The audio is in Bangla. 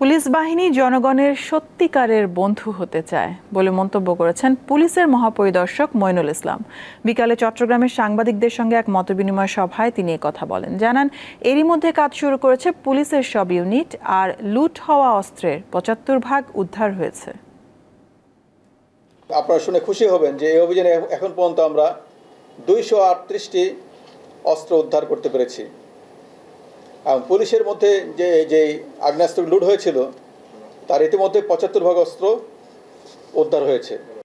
পুলিশ বাহিনী জনগণের সত্যিকারের বন্ধু হতে চায় বলে মন্তব্য করেছেন পুলিশের মহাপরিদর্শক মইনুল ইসলাম বিকালে চট্টগ্রামের সাংবাদিকদের সঙ্গে এক মতবিনিময় সভায় তিনি কথা বলেন জানান এরই মধ্যে কাজ শুরু করেছে পুলিশের সব ইউনিট আর লুট হওয়া অস্ত্রের পঁচাত্তর ভাগ উদ্ধার হয়েছে আপনারা শুনে খুশি হবেন যে এই অভিযানে এখন পর্যন্ত আমরা দুইশো অস্ত্র উদ্ধার করতে পেরেছি পুলিশের মধ্যে যে যে আগ্নেয়াস্ত্র লুট হয়েছিল তার ইতিমধ্যে পঁচাত্তর ভাগ অস্ত্র উদ্ধার হয়েছে